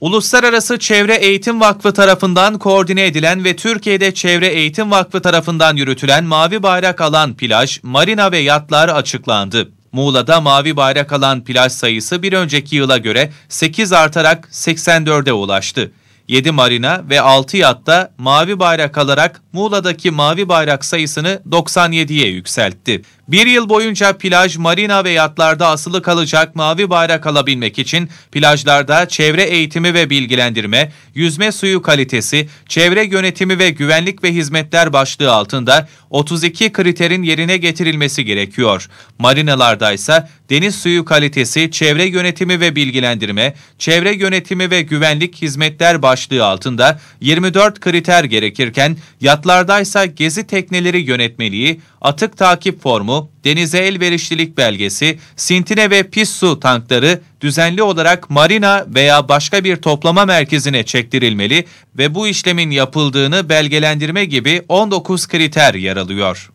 Uluslararası Çevre Eğitim Vakfı tarafından koordine edilen ve Türkiye'de Çevre Eğitim Vakfı tarafından yürütülen mavi bayrak alan plaj, marina ve yatlar açıklandı. Muğla'da mavi bayrak alan plaj sayısı bir önceki yıla göre 8 artarak 84'e ulaştı. 7 marina ve 6 yatta mavi bayrak alarak Muğla'daki mavi bayrak sayısını 97'ye yükseltti. Bir yıl boyunca plaj, marina ve yatlarda asılı kalacak mavi bayrak alabilmek için plajlarda çevre eğitimi ve bilgilendirme, yüzme suyu kalitesi, çevre yönetimi ve güvenlik ve hizmetler başlığı altında 32 kriterin yerine getirilmesi gerekiyor. Marinalarda ise deniz suyu kalitesi, çevre yönetimi ve bilgilendirme, çevre yönetimi ve güvenlik hizmetler başlığı altında 24 kriter gerekirken yatlardaysa gezi tekneleri yönetmeliği, atık takip formu, denize elverişlilik belgesi, sintine ve pis su tankları düzenli olarak marina veya başka bir toplama merkezine çektirilmeli ve bu işlemin yapıldığını belgelendirme gibi 19 kriter yer alıyor.